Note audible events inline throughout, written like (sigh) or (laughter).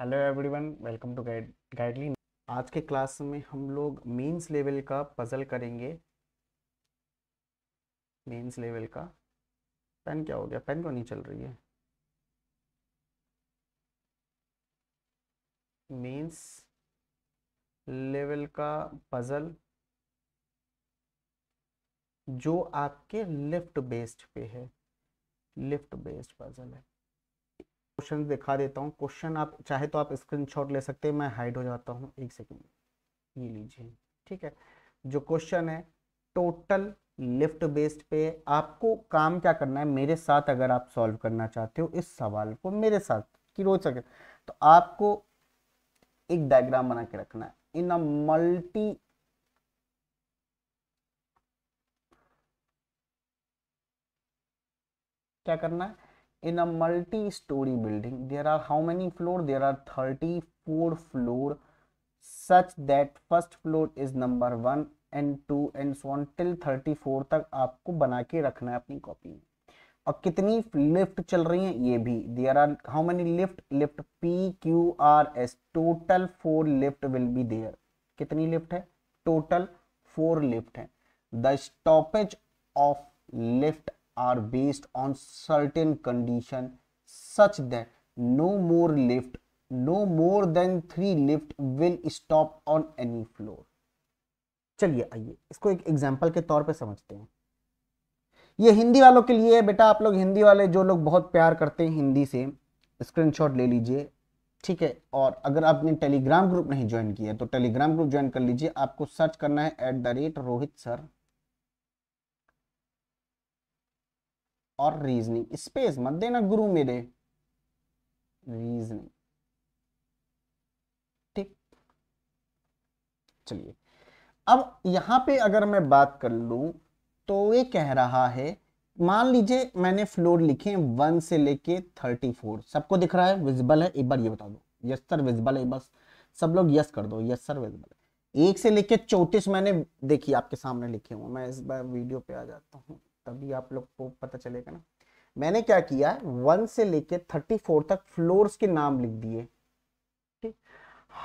Hello everyone welcome to guide Guidely आज के class में हम लोग मेंस लेवल का पज़ल करेंगे मेंस लेवल का पेन क्या हो गया पेन क्यों नहीं चल रही है मेंस लेवल का पज़ल जो आपके लेफ्ट बेस्ड पे है लेफ्ट बेस्ड पज़ल है क्वेश्चन दिखा देता हूँ क्वेश्चन आप चाहे तो आप स्क्रीनशॉट ले सकते हैं मैं हाइड हो जाता हूँ एक सेकेंड ये लीजिए ठीक है जो क्वेश्चन है टोटल लिफ्ट बेस्ड पे आपको काम क्या करना है मेरे साथ अगर आप सॉल्व करना चाहते हो इस सवाल को मेरे साथ की रोज सके तो आपको एक डायग्राम बना के रखना है इन अ मल्टी क्या करना है in a multi storey building building are how many floor floor are thirty four floor such that first floor is number one and two and so on till four तक आपको बना के रखना है अपनी कॉपी में और कितनी लिफ्ट चल रही है ये भी there are how many lift lift P Q R S total four lift will be there कितनी लिफ्ट है टोटल फोर लिफ्ट है the stoppage of lift are based on certain condition such that no more lift no more than three lift will stop on any floor चलिए आइए इसको एक example के तौर पे समझते हैं ये हिंदी वालों के लिए बेटा आप लोग हिंदी वाले जो लोग बहुत प्यार करते हैं हिंदी से स्क्रीनशॉट ले लीजिए ठीक है और अगर आपने टेलीग्राम ग्रुप नहीं ज्वाइन किया तो टेलीग्राम ग्रुप ज्वाइन कर लीजिए आपको सर्च करना है at the rate Rohit sir और रीजनिंग स्पेस मत देना गुरु मेरे रीजनिंग ठीक चलिए अब यहां पे अगर मैं बात कर लू तो ये कह रहा है मान लीजिए मैंने फ्लोर लिखे वन से लेके थर्टी फोर सबको दिख रहा है विजिबल है एक बार ये बता दो यस सर विजिबल है बस सब लोग यस कर दो यस सर विजिबल है एक से लेके चौतीस मैंने देखिए आपके सामने लिखे हुए मैं इस बार वीडियो पे आ जाता हूँ तभी आप लोग को पता चलेगा ना मैंने क्या किया वन से लेके थर्टी फोर तक फ्लोर्स के नाम लिख दिए ठीक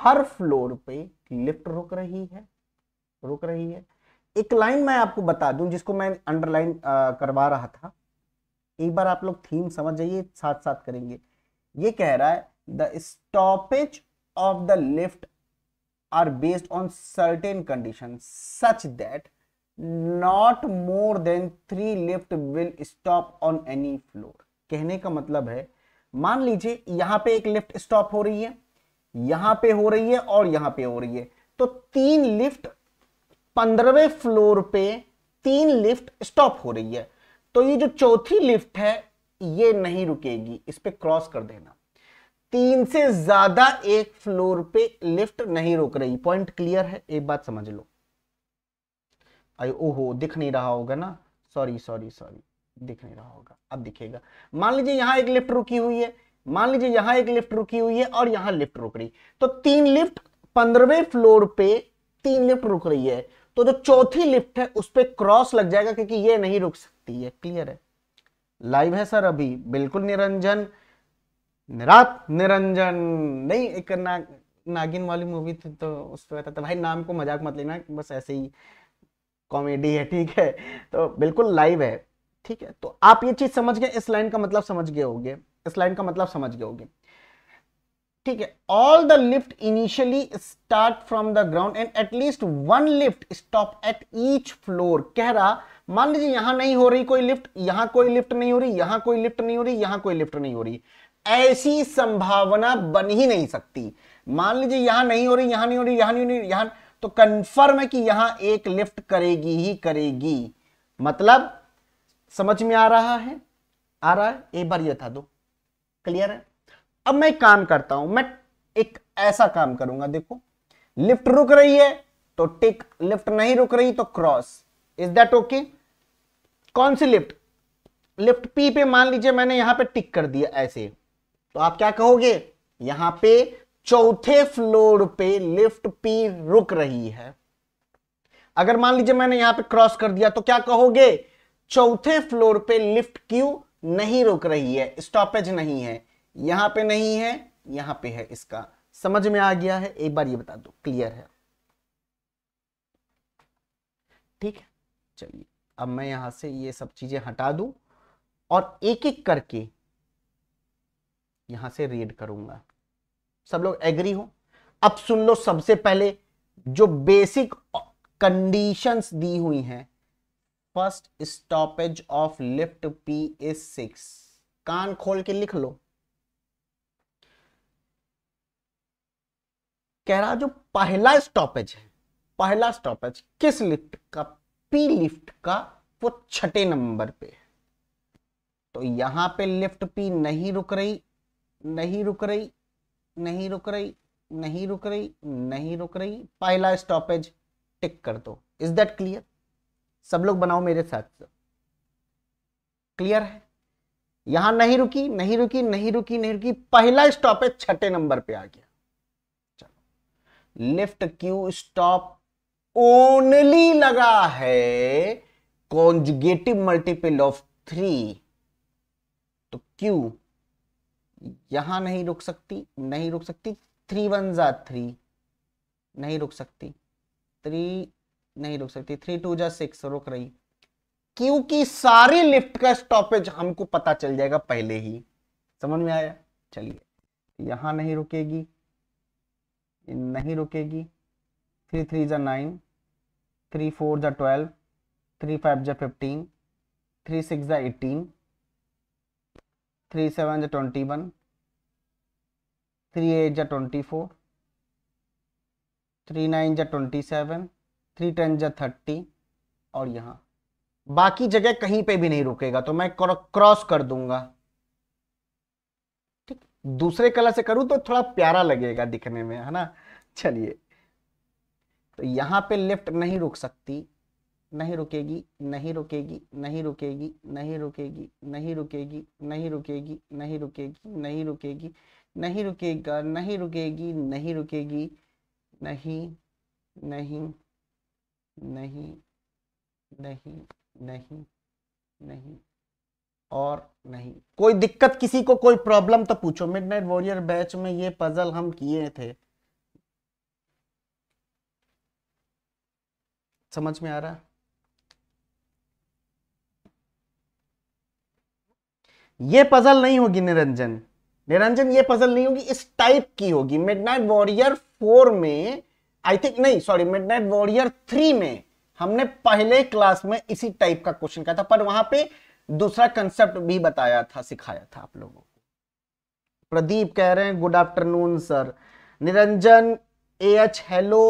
हर फ्लोर पे लिफ्ट रुक रही है रुक रही है एक लाइन मैं आपको बता दूं जिसको मैं अंडरलाइन करवा रहा था एक बार आप लोग थीम समझ जाइए साथ साथ करेंगे ये कह रहा है the stoppage of the lift are based on certain condition such that not more than three lift will stop on any floor कहने का मतलब है मान लीजिए यहां पे एक लिफ्ट स्टॉप हो रही है यहां पे हो रही है और यहां पे हो रही है तो तीन लिफ्ट पंद्रहवें फ्लोर पे तीन लिफ्ट स्टॉप हो रही है तो ये जो चौथी लिफ्ट है ये नहीं रुकेगी इस पर क्रॉस कर देना तीन से ज्यादा एक फ्लोर पे लिफ्ट नहीं रुक रही पॉइंट क्लियर है एक बात समझ लो आई ओहो दिख नहीं रहा होगा ना सॉरी सॉरी सॉरी दिख नहीं रहा होगा अब दिखेगा मान लीजिए यहाँ एक लिफ्ट रुकी हुई है मान लीजिए यहाँ एक लिफ्ट रुकी हुई है और यहाँ लिफ्ट रुक रही तो तीन लिफ्ट पंद्रहवें फ्लोर पे तीन लिफ्ट रुक रही है तो जो चौथी लिफ्ट है उस पर क्रॉस लग जाएगा क्योंकि ये नहीं रुक सकती है क्लियर है लाइव है सर अभी बिल्कुल निरंजन निरात निरंजन नहीं एक ना, नागिन वाली मूवी थी तो उस पर तो भाई नाम को मजाक मत लेना बस ऐसे ही कॉमेडी है ठीक है तो बिल्कुल लाइव है ठीक है तो आप ये चीज समझ गए इस लाइन का मतलब समझ गए होंगे इस लाइन का मतलब समझ गए होंगे ठीक है all the lift initially start from the ground and at least one lift stop at each floor कह रहा मान लीजिए यहां नहीं हो रही कोई लिफ्ट यहां कोई लिफ्ट नहीं हो रही यहां कोई लिफ्ट नहीं हो रही यहां कोई लिफ्ट नहीं हो रही ऐसी संभावना बन ही नहीं सकती मान लीजिए यहां नहीं हो रही यहां नहीं हो रही यहां नहीं हो रही यहां तो कंफर्म है कि यहां एक लिफ्ट करेगी ही करेगी मतलब समझ में आ रहा है आ रहा है एक बार यह था दो क्लियर है अब मैं काम करता हूं मैं एक ऐसा काम करूंगा देखो लिफ्ट रुक रही है तो टिक लिफ्ट नहीं रुक रही तो क्रॉस इज दैट ओके कौन सी लिफ्ट लिफ्ट पी पे मान लीजिए मैंने यहां पे टिक कर दिया ऐसे तो आप क्या कहोगे यहां पे चौथे फ्लोर पे लिफ्ट पी रुक रही है अगर मान लीजिए मैंने यहां पे क्रॉस कर दिया तो क्या कहोगे चौथे फ्लोर पे लिफ्ट क्यू नहीं रुक रही है स्टॉपेज नहीं है यहां पे नहीं है यहां पे है इसका समझ में आ गया है एक बार ये बता दो क्लियर है ठीक है चलिए अब मैं यहां से ये सब चीजें हटा दूं और एक एक करके यहां से रीड करूंगा सब लोग एग्री हो अब सुन लो सबसे पहले जो बेसिक कंडीशंस दी हुई हैं first stoppage of lift P is six कान खोल के लिख लो कह रहा जो पहला स्टॉपेज है पहला स्टॉपेज किस लिफ्ट का पी लिफ्ट का वो छठे नंबर पे है तो यहां पे लिफ्ट पी नहीं रुक रही नहीं रुक रही नहीं रुक रही नहीं रुक रही नहीं रुक रही पहला स्टॉपेज टिक कर दो इज दैट क्लियर सब लोग बनाओ मेरे साथ क्लियर है यहां नहीं रुकी नहीं रुकी नहीं रुकी नहीं रुकी पहला स्टॉपेज छठे नंबर पे आ गया चलो लिफ्ट क्यू स्टॉप ओनली लगा है कॉन्जुगेटिव मल्टीपल ऑफ थ्री तो क्यू यहां नहीं रुक सकती नहीं रुक सकती थ्री वन जा थ्री नहीं रुक सकती थ्री नहीं रुक सकती थ्री टू जा सिक्स रुक रही क्योंकि सारी लिफ्ट का स्टॉपेज हमको पता चल जाएगा पहले ही समझ में आया चलिए यहां नहीं रुकेगी नहीं रुकेगी थ्री थ्री जा नाइन थ्री फोर जा ट्वेल्व थ्री फाइव जा फिफ्टीन थ्री सिक्स जा एटीन थ्री सेवन जो ट्वेंटी वन थ्री एट जो ट्वेंटी फोर थ्री नाइन जो ट्वेंटी सेवन थ्री टेन जो थर्टी और यहाँ बाकी जगह कहीं पे भी नहीं रुकेगा तो मैं क्रॉस कर दूंगा ठीक दूसरे कलर से करूं तो थोड़ा प्यारा लगेगा दिखने में है ना चलिए तो यहां पे लेफ्ट नहीं रुक सकती नहीं रुकेगी नहीं रुकेगी नहीं रुकेगी नहीं रुकेगी नहीं रुकेगी नहीं रुकेगी नहीं रुकेगी नहीं रुकेगी नहीं रुकेगा नहीं रुकेगी नहीं रुकेगी नहीं नहीं नहीं नहीं नहीं नहीं और नहीं कोई दिक्कत किसी को कोई प्रॉब्लम तो पूछो मिडनाइट वॉरियर बैच में ये पजल हम किए थे समझ में आ रहा है ये पजल नहीं होगी निरंजन निरंजन ये पजल नहीं होगी इस टाइप की होगी मिड नाइट वॉरियर फोर में आई थिंक नहीं sorry midnight warrior three में हमने पहले क्लास में इसी टाइप का क्वेश्चन किया था पर वहां पे दूसरा कंसेप्ट भी बताया था सिखाया था आप लोगों को प्रदीप कह रहे हैं good afternoon sir Niranjan A H hello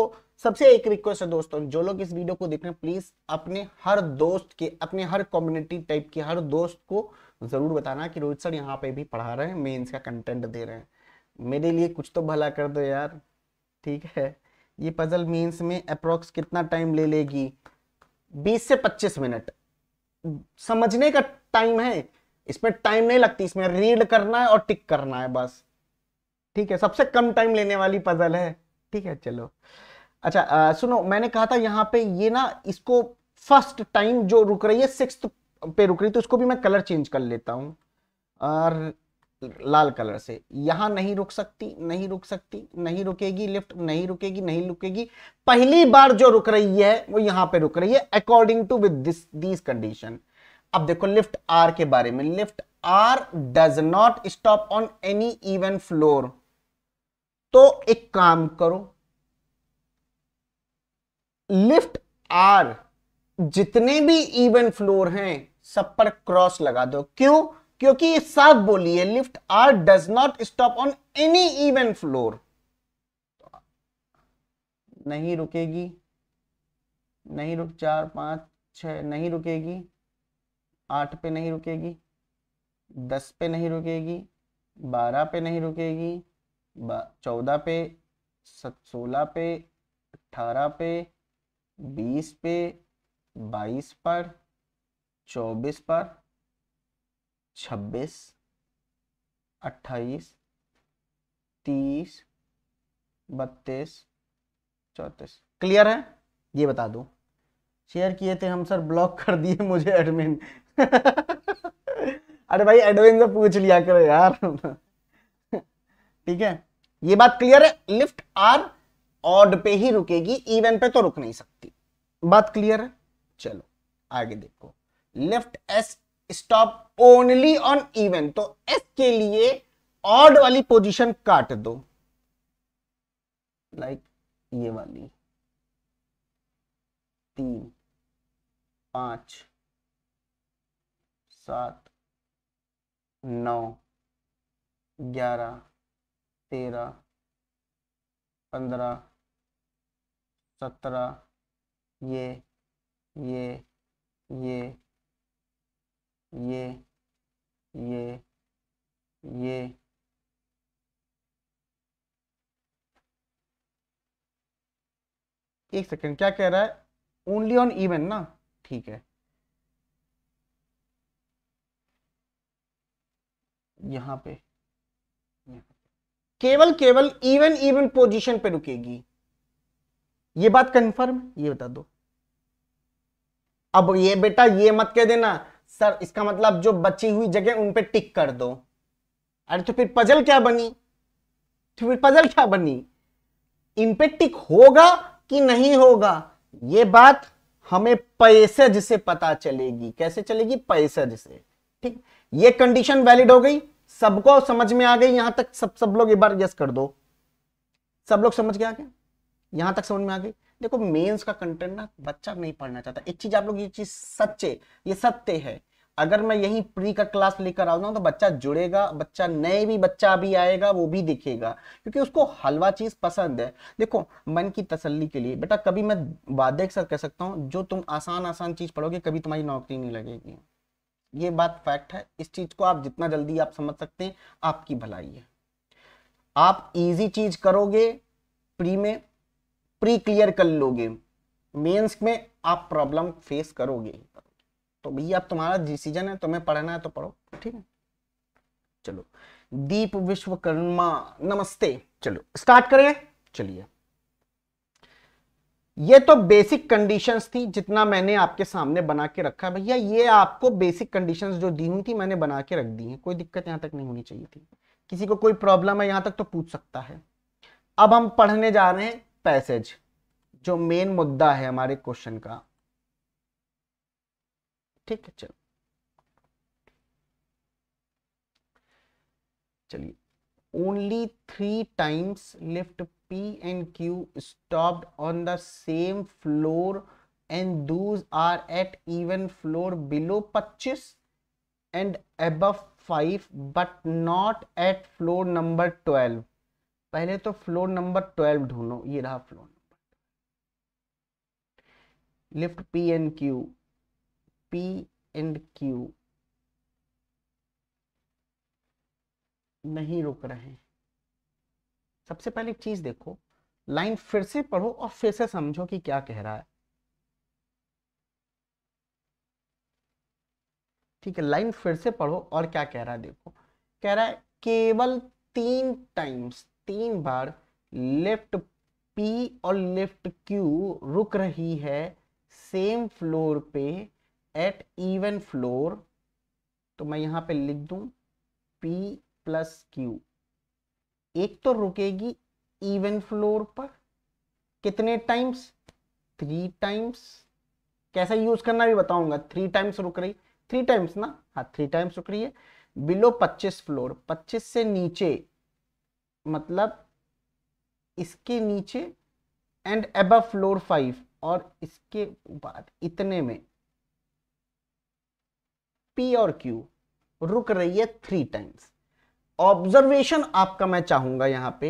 सबसे एक रिक्वेस्ट है दोस्तों जो लोग इस वीडियो को देख रहे हैं प्लीज अपने हर दोस्त के अपने हर कम्युनिटी टाइप के हर दोस्त को ज़रूर बताना कि रोहित सर यहाँ पे भी पढ़ा रहे हैं मेन्स का कंटेंट दे रहे हैं मेरे लिए कुछ तो भला कर दो यार ठीक है ये पजल मेंस में अप्रोक्स कितना टाइम ले लेगी 20 से 25 मिनट समझने का टाइम है इसमें टाइम नहीं लगती इसमें रीड करना है और टिक करना है बस ठीक है सबसे कम टाइम लेने वाली पजल है ठीक है चलो अच्छा आ, सुनो मैंने कहा था यहाँ पे ये ना इसको फर्स्ट टाइम जो रुक रही है सिक्स पे रुक रही तो उसको भी मैं कलर चेंज कर लेता हूँ और लाल कलर से यहां नहीं रुक सकती नहीं रुक सकती नहीं रुकेगी लिफ्ट नहीं रुकेगी नहीं रुकेगी पहली बार जो रुक रही है वो यहां पे रुक रही है अकॉर्डिंग टू दिस कंडीशन अब देखो लिफ्ट आर के बारे में lift R does not stop on any even floor तो एक काम करो लिफ्ट आर जितने भी इवन फ्लोर हैं सब पर क्रॉस लगा दो क्यों क्योंकि ये साफ बोलिए lift R does not stop on any even floor नहीं रुकेगी नहीं रुक चार पांच छ नहीं रुकेगी आठ पे नहीं रुकेगी दस पे नहीं रुकेगी बारह पे नहीं रुकेगी चौदह पे सोलह पे अठारह पे बीस पे बाईस पर चौबीस पर छब्बीस अट्ठाईस तीस बत्तीस चौतीस क्लियर है ये बता दो शेयर किए थे हम सर ब्लॉक कर दिए मुझे एडमिन (laughs) अरे भाई एडमिन से पूछ लिया करो यार ठीक है ये बात क्लियर है लिफ्ट आर ऑड पे ही रुकेगी इवन पे तो रुक नहीं सकती बात क्लियर है चलो आगे देखो lift S stop only on even तो एस के लिए ऑड वाली पोजीशन काट दो लाइक like ये वाली तीन पांच सात नौ ग्यारह तेरह पंद्रह सत्रह ये ये ये ये ये ये एक सेकेंड क्या कह रहा है ओनली ऑन इवन ना ठीक है यहां पे केवल केवल इवन इवन पोजीशन पे रुकेगी ये बात कंफर्म है ये बता दो अब ये बेटा ये मत कह देना सर इसका मतलब जो बची हुई जगह उन पे टिक कर दो अरे तो फिर पजल क्या बनी तो फिर पजल क्या बनी इन पे टिक होगा कि नहीं होगा ये बात हमें पैसेज से पता चलेगी कैसे चलेगी पैसेज से ठीक ये कंडीशन वैलिड हो गई सबको समझ में आ गई यहां तक सब सब लोग एक बार यस कर दो सब लोग समझ के आ गए यहां तक समझ में आ गई देखो मेंस का कंटेंट ना बच्चा नहीं पढ़ना चाहता एक चीज आप लोग ये चीज सच्चे ये सत्य है अगर मैं यही प्री का क्लास लेकर आऊँ तो बच्चा जुड़ेगा बच्चा नए भी बच्चा भी आएगा वो भी दिखेगा क्योंकि उसको हलवा चीज पसंद है देखो मन की तसल्ली के लिए बेटा कभी मैं वादे के साथ कह सकता हूँ जो तुम आसान आसान चीज पढ़ोगे कभी तुम्हारी नौकरी नहीं लगेगी ये बात फैक्ट है इस चीज को आप जितना जल्दी आप समझ सकते हैं आपकी भलाई है आप इजी चीज करोगे प्री में प्री क्लियर कर लोगे मेंस में आप प्रॉब्लम फेस करोगे तो भैया अब तुम्हारा डिसीजन है तुम्हें पढ़ना है तो पढ़ो ठीक है चलो दीप विश्वकर्मा नमस्ते चलो स्टार्ट करें चलिए ये तो बेसिक कंडीशंस थी जितना मैंने आपके सामने बना के रखा है भैया ये आपको बेसिक कंडीशंस जो दी हुई थी मैंने बना के रख दी है कोई दिक्कत यहां तक नहीं होनी चाहिए थी किसी को कोई प्रॉब्लम है यहां तक तो पूछ सकता है अब हम पढ़ने जा रहे हैं पैसेज जो मेन मुद्दा है हमारे क्वेश्चन का ठीक है चलो चलिए only three times lift P and Q stop on the same floor and those are at even floor below पच्चीस and above five but not at floor number twelve पहले तो फ्लोर नंबर ट्वेल्व ढूंढो ये रहा floor number lift P and Q P and Q नहीं रुक रहे सबसे पहले एक चीज देखो लाइन फिर से पढ़ो और फिर से समझो कि क्या कह रहा है ठीक है लाइन फिर से पढ़ो और क्या कह रहा है देखो कह रहा है केवल तीन टाइम्स तीन बार लेफ्ट पी और लेफ्ट क्यू रुक रही है सेम फ्लोर पे एट इवन फ्लोर तो मैं यहां पे लिख दू पी प्लस क्यू एक तो रुकेगी इवन फ्लोर पर कितने टाइम्स थ्री टाइम्स कैसा यूज करना भी बताऊंगा थ्री टाइम्स रुक रही थ्री टाइम्स ना हाँ थ्री टाइम्स रुक रही है बिलो पच्चीस फ्लोर पच्चीस से नीचे मतलब इसके नीचे एंड अब फ्लोर फाइव और इसके बाद इतने में पी और क्यू रुक रही है थ्री टाइम्स ऑब्जर्वेशन आपका मैं चाहूंगा यहां पे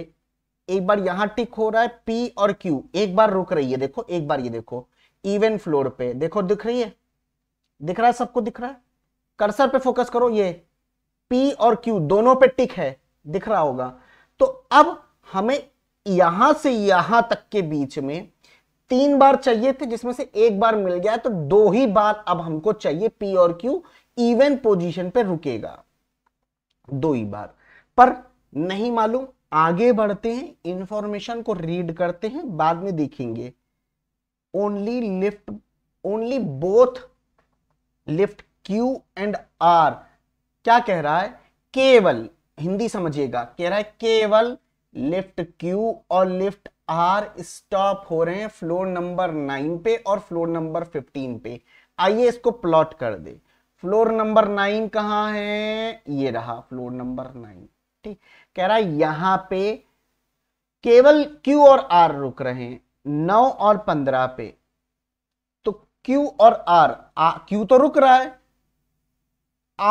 एक बार यहां टिक हो रहा है पी और क्यू एक बार रुक रही है देखो एक बार ये देखो इवन फ्लोर पे देखो दिख रही है दिख रहा है सबको दिख रहा है कर्सर पे फोकस करो ये पी और क्यू दोनों पे टिक है दिख रहा होगा तो अब हमें यहां से यहां तक के बीच में तीन बार चाहिए थे जिसमें से एक बार मिल गया तो दो ही बार अब हमको चाहिए पी और क्यू इवन पोजीशन पे रुकेगा दो ही बार पर नहीं मालूम आगे बढ़ते हैं इंफॉर्मेशन को रीड करते हैं बाद में देखेंगे only lift only both lift Q and R क्या कह रहा है केवल हिंदी समझिएगा कह रहा है केवल लिफ्ट क्यू और लिफ्ट आर स्टॉप हो रहे हैं फ्लोर नंबर नाइन पे और फ्लोर नंबर फिफ्टीन पे आइए इसको प्लॉट कर दे फ्लोर नंबर नाइन कहाँ है ये रहा फ्लोर नंबर नाइन ठीक कह रहा है यहां पे केवल क्यू और आर रुक रहे हैं नौ और पंद्रह पे तो क्यू और आर क्यू तो रुक रहा है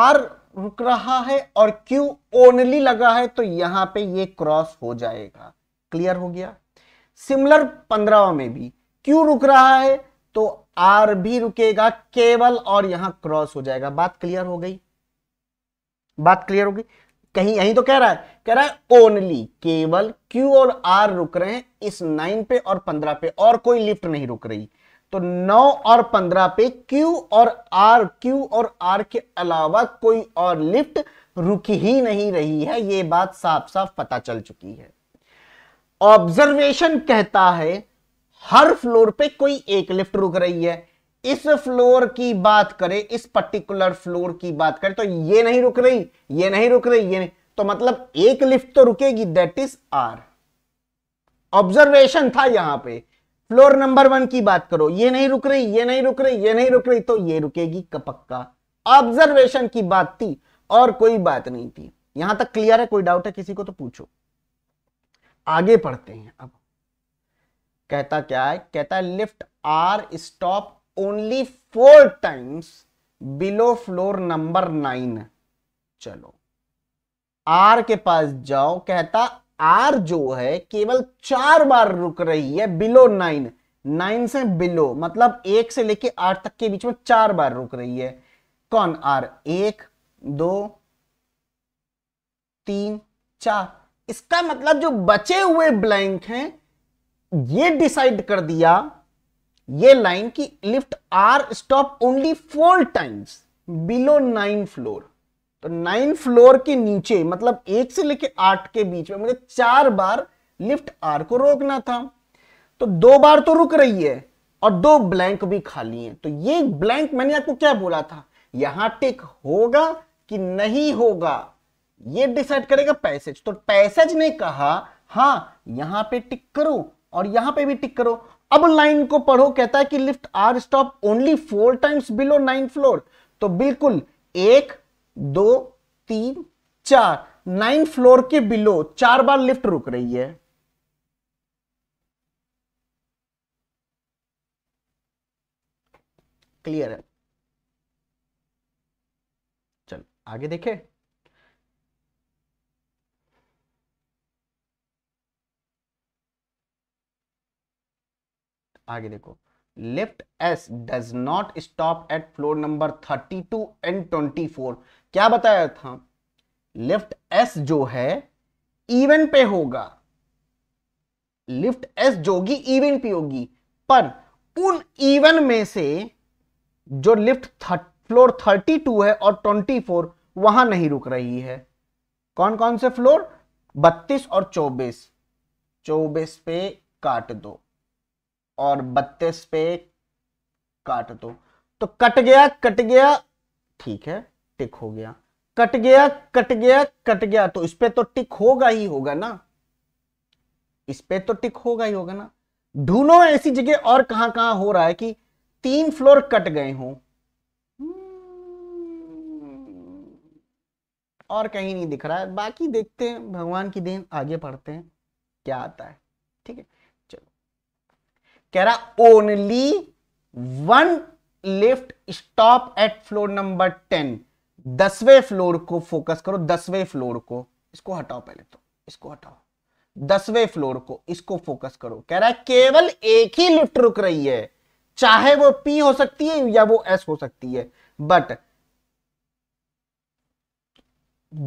आर रुक रहा है और क्यू ओनली लगा है तो यहां पे ये क्रॉस हो जाएगा क्लियर हो गया सिमिलर पंद्रहवा में भी क्यू रुक रहा है तो आर भी रुकेगा केवल और यहां क्रॉस हो जाएगा बात क्लियर हो गई बात क्लियर हो गई कहीं यही तो कह रहा है कह रहा है ओनली केवल क्यू और आर रुक रहे हैं इस नाइन पे और पंद्रह पे और कोई लिफ्ट नहीं रुक रही तो 9 और 15 पे Q और R Q और R के अलावा कोई और लिफ्ट रुकी ही नहीं रही है यह बात साफ साफ पता चल चुकी है ऑब्जर्वेशन कहता है हर फ्लोर पे कोई एक लिफ्ट रुक रही है इस फ्लोर की बात करें इस पर्टिकुलर फ्लोर की बात करें तो ये नहीं रुक रही ये नहीं रुक रही ये नहीं तो मतलब एक लिफ्ट तो रुकेगी दैट इज आर ऑब्जर्वेशन था यहां पे फ्लोर नंबर वन की बात करो ये नहीं रुक रही ये नहीं रुक रही ये नहीं रुक रही तो ये रुकेगी कपक्का ऑब्जर्वेशन की बात थी और कोई बात नहीं थी यहां तक क्लियर है कोई डाउट है किसी को तो पूछो आगे पढ़ते हैं अब कहता क्या है कहता है lift R stop only four times below floor number nine चलो आर के पास जाओ कहता आर जो है केवल चार बार रुक रही है बिलो नाइन नाइन से बिलो मतलब एक से लेके आठ तक के बीच में चार बार रुक रही है कौन आर एक दो तीन चार इसका मतलब जो बचे हुए ब्लैंक हैं ये डिसाइड कर दिया ये लाइन की lift R stop only four times below nine floor तो नाइन फ्लोर के नीचे मतलब एक से लेके आठ के बीच में मुझे चार बार लिफ्ट आर को रोकना था तो दो बार तो रुक रही है और दो ब्लैंक भी खाली हैं तो ये ब्लैंक मैंने आपको क्या बोला था यहां टिक होगा कि नहीं होगा ये डिसाइड करेगा पैसेज तो पैसेज ने कहा हाँ यहां पे टिक करो और यहां पे भी टिक करो अब लाइन को पढ़ो कहता है कि lift R stop only four times below nine floor तो बिल्कुल एक दो तीन चार नाइन फ्लोर के बिलो चार बार लिफ्ट रुक रही है क्लियर है चलो आगे देखे आगे देखो lift S does not stop at floor number thirty two and twenty four क्या बताया था लिफ्ट एस जो है इवन पे होगा लिफ्ट एस जो होगी इवन पे होगी पर उन इवन में से जो लिफ्ट थर्ट, फ्लोर 32 है और 24 वहां नहीं रुक रही है कौन कौन से फ्लोर 32 और 24 24 पे काट दो और 32 पे काट दो तो कट गया कट गया ठीक है टिक हो गया कट गया कट गया कट गया तो इस पर तो टिक होगा ही होगा ना इस पर तो टिक होगा ही होगा ना ढूंढो ऐसी जगह और कहां कहां हो रहा है कि तीन फ्लोर कट गए हो और कहीं नहीं दिख रहा है बाकी देखते हैं भगवान की देन आगे पढ़ते हैं क्या आता है ठीक है चलो कह रहा only one lift stop at floor number ten दसवें फ्लोर को फोकस करो दसवें फ्लोर को इसको हटाओ पहले तो इसको हटाओ दसवें फ्लोर को इसको फोकस करो कह रहा है केवल एक ही लिफ्ट रुक रही है चाहे वो पी हो सकती है या वो एस हो सकती है बट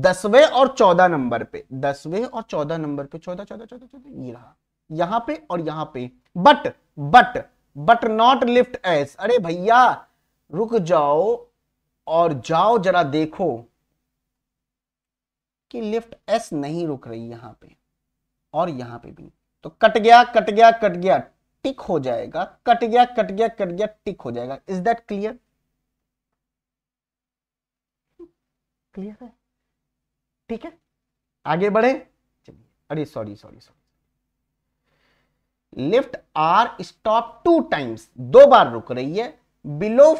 दसवें और चौदह नंबर पे दसवें और चौदह नंबर पे चौदह चौदह चौदह चौदह ये रहा यहां पे और यहां पे but but but not lift S अरे भैया रुक जाओ और जाओ जरा देखो कि लिफ्ट एस नहीं रुक रही यहां पे और यहां पे भी तो कट गया कट गया कट गया टिक हो जाएगा कट गया कट गया कट गया टिक हो जाएगा इज दैट क्लियर क्लियर है ठीक है आगे बढ़े चलिए अरे sorry sorry sorry lift R stop two times दो बार रुक रही है बिलो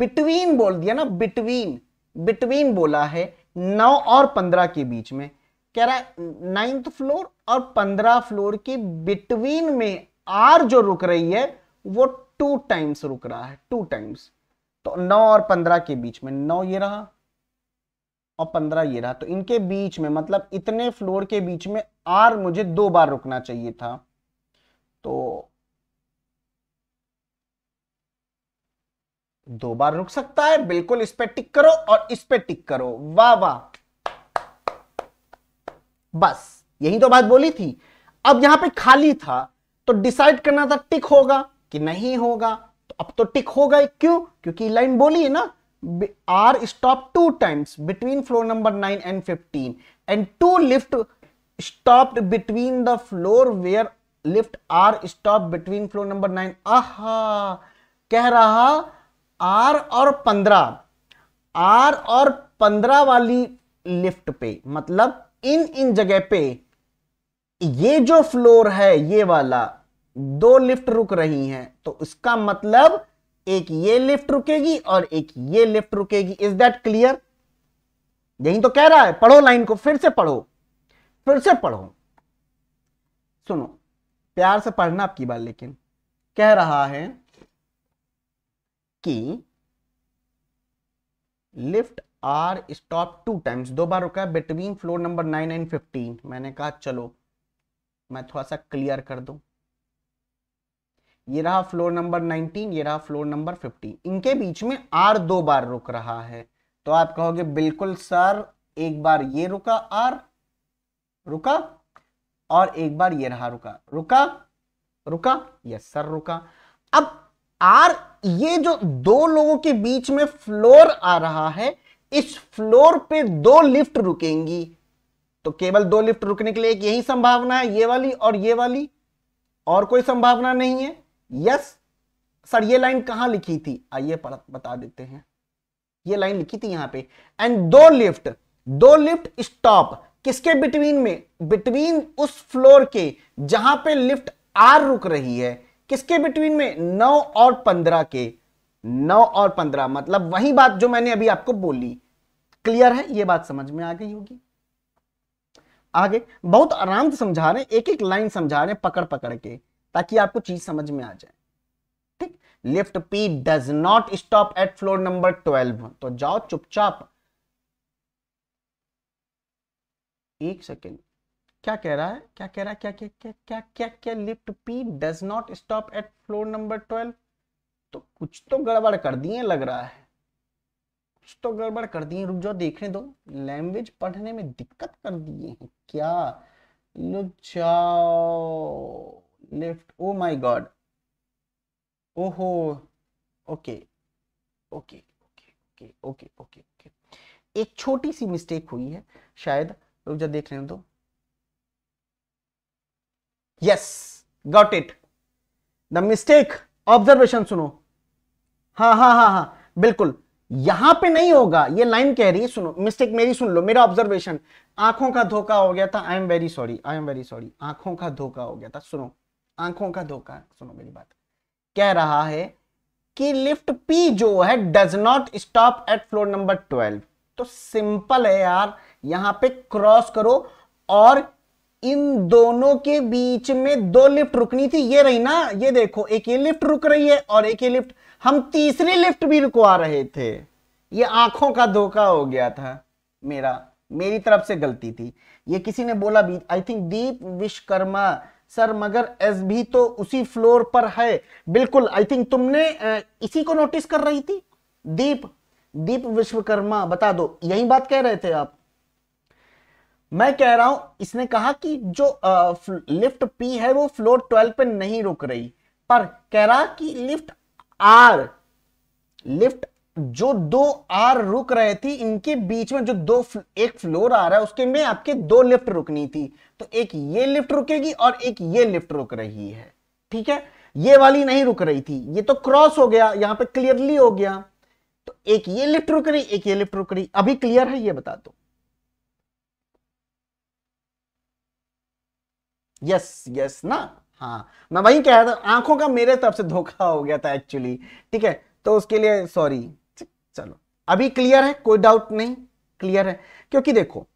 बिटवीन बोल दिया ना बिटवीन बिटवीन बोला है नौ और पंद्रह के बीच में कह रहा है नाइन्थ फ्लोर और पंद्रह फ्लोर की बिटवीन में आर जो रुक रही है वो टू टाइम्स रुक रहा है टू टाइम्स तो नौ और पंद्रह के बीच में नौ ये रहा और पंद्रह ये रहा तो इनके बीच में मतलब इतने फ्लोर के बीच में आर मुझे दो बार रुकना चाहिए था तो दो बार रुक सकता है बिल्कुल इस पर टिक करो और इस पर टिक करो वाह वाह बस यही तो बात बोली थी अब यहां पे खाली था तो डिसाइड करना था टिक होगा कि नहीं होगा तो अब तो टिक होगा क्यों क्योंकि लाइन बोली है ना R stop two times between floor number nine and fifteen and two lift stop between the floor where lift R stop between floor number nine ah कह रहा आर और पंद्रह आर और पंद्रह वाली लिफ्ट पे मतलब इन इन जगह पे ये जो फ्लोर है ये वाला दो लिफ्ट रुक रही हैं तो इसका मतलब एक ये लिफ्ट रुकेगी और एक ये लिफ्ट रुकेगी इज दैट क्लियर यही तो कह रहा है पढ़ो लाइन को फिर से पढ़ो फिर से पढ़ो सुनो प्यार से पढ़ना आपकी बात लेकिन कह रहा है कि lift R stop two times दो बार रुका between floor number nine and fifteen मैंने कहा चलो मैं थोड़ा सा क्लियर कर दू ये रहा फ्लोर नंबर 19 ये रहा फ्लोर नंबर 15 इनके बीच में आर दो बार रुक रहा है तो आप कहोगे बिल्कुल सर एक बार ये रुका आर रुका और एक बार ये रहा रुका रुका रुका यस सर रुका अब आर ये जो दो लोगों के बीच में फ्लोर आ रहा है इस फ्लोर पे दो लिफ्ट रुकेंगी तो केवल दो लिफ्ट रुकने के लिए एक यही संभावना है ये वाली और ये वाली और कोई संभावना नहीं है यस सर ये लाइन कहां लिखी थी आइए बता देते हैं ये लाइन लिखी थी यहां पे एंड दो लिफ्ट दो लिफ्ट स्टॉप किसके बिटवीन में बिटवीन उस फ्लोर के जहां पे लिफ्ट आर रुक रही है किसके बिटवीन में नौ और पंद्रह के नौ और पंद्रह मतलब वही बात जो मैंने अभी आपको बोली क्लियर है यह बात समझ में आ गई होगी आगे बहुत आराम से समझा रहे एक एक लाइन समझा रहे पकड़ पकड़ के ताकि आपको चीज समझ में आ जाए ठीक lift P does not stop at floor number twelve तो जाओ चुपचाप एक सेकेंड क्या कह रहा है क्या कह रहा है क्या क्या क्या क्या क्या क्या lift P does not stop at floor number twelve तो कुछ तो गड़बड़ कर दिए लग रहा है कुछ तो गड़बड़ कर दिए रुक जाओ देखने दो लैंग्वेज पढ़ने में दिक्कत कर दिए हैं क्या रुक जाओ लिफ्ट ओ माय गॉड ओहो okay okay okay okay okay okay एक छोटी सी मिस्टेक हुई है शायद रुक जाओ देख लेने दो yes got it the mistake observation सुनो हाँ हाँ हाँ हाँ बिल्कुल यहां पे नहीं होगा ये लाइन कह रही है सुनो मिस्टेक मेरी सुन लो मेरा ऑब्जर्वेशन आंखों का धोखा हो गया था I am very sorry I am very sorry आंखों का धोखा हो गया था सुनो आंखों का धोखा सुनो मेरी बात कह रहा है कि लिफ्ट पी जो है does not stop at floor number twelve तो सिंपल है यार यहां पे क्रॉस करो और इन दोनों के बीच में दो लिफ्ट रुकनी थी ये रही ना ये देखो एक ये लिफ्ट रुक रही है और एक ये लिफ्ट हम तीसरी लिफ्ट भी रुकवा रहे थे ये आंखों का धोखा हो गया था मेरा मेरी तरफ से गलती थी ये किसी ने बोला भी I think Deep Vishwakarma sir मगर एस भी तो उसी फ्लोर पर है बिल्कुल आई थिंक तुमने इसी को नोटिस कर रही थी दीप दीप विश्वकर्मा बता दो यही बात कह रहे थे आप मैं कह रहा हूं इसने कहा कि जो आ, लिफ्ट पी है वो फ्लोर ट्वेल्व पे नहीं रुक रही पर कह रहा कि लिफ्ट आर लिफ्ट जो दो आर रुक रहे थी इनके बीच में जो दो एक फ्लोर आ रहा है उसके में आपके दो लिफ्ट रुकनी थी तो एक ये लिफ्ट रुकेगी और एक ये लिफ्ट रुक रही है ठीक है ये वाली नहीं रुक रही थी ये तो क्रॉस हो गया यहां पर क्लियरली हो गया तो एक ये लिफ्ट रुक रही एक ये लिफ्ट रुक रही अभी क्लियर है ये बता दो यस यस ना हाँ मैं वही कह रहा था आंखों का मेरे तरफ से धोखा हो गया था एक्चुअली ठीक है तो उसके लिए सॉरी चलो अभी क्लियर है कोई डाउट नहीं क्लियर है क्योंकि देखो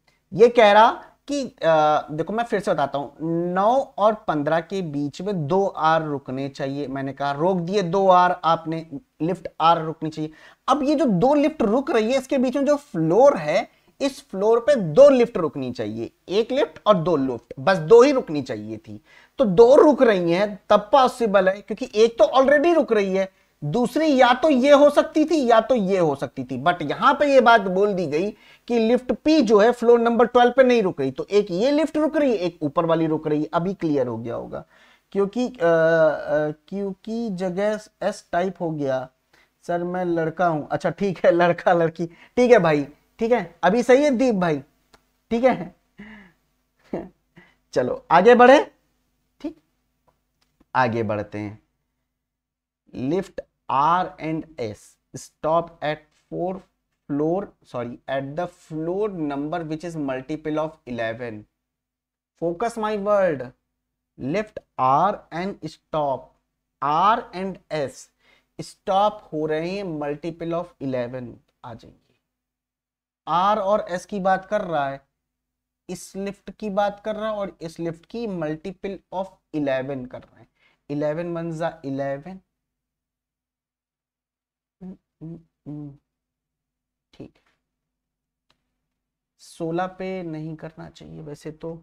ये कह रहा कि आ, देखो मैं फिर से बताता हूं नौ और पंद्रह के बीच में दो आर रुकने चाहिए मैंने कहा रोक दिए दो आर आपने लिफ्ट आर रुकनी चाहिए अब ये जो दो लिफ्ट रुक रही है इसके बीच में जो फ्लोर है इस फ्लोर पे दो लिफ्ट रुकनी चाहिए एक लिफ्ट और दो लिफ्ट बस दो ही रुकनी चाहिए थी तो दो रुक रही हैं तब पॉसिबल है क्योंकि एक तो ऑलरेडी रुक रही है दूसरी या तो ये हो सकती थी या तो ये हो सकती थी बट यहां पे ये बात बोल दी गई कि लिफ्ट पी जो है फ्लोर नंबर ट्वेल्व पे नहीं रुक रही तो एक ये लिफ्ट रुक रही है एक ऊपर वाली रुक रही है अभी क्लियर हो गया होगा क्योंकि आ, आ, क्योंकि जगह एस टाइप हो गया सर मैं लड़का हूं अच्छा ठीक है लड़का लड़की ठीक है भाई ठीक है अभी सही है दीप भाई ठीक है चलो आगे बढ़े ठीक आगे बढ़ते हैं lift R and S stop at four floor sorry at the floor number which is multiple of eleven focus my word lift R and stop R and S stop हो रहे हैं मल्टीपल ऑफ इलेवन आ जाएंगे are और S की बात कर रहा है इस लिफ्ट की बात कर रहा है और इस लिफ्ट की मल्टीपल ऑफ इलेवन कर रहे हैं इलेवन वन जा इलेवन हम्म, हम्म, हम्म। ठीक है सोलह पे नहीं करना चाहिए वैसे तो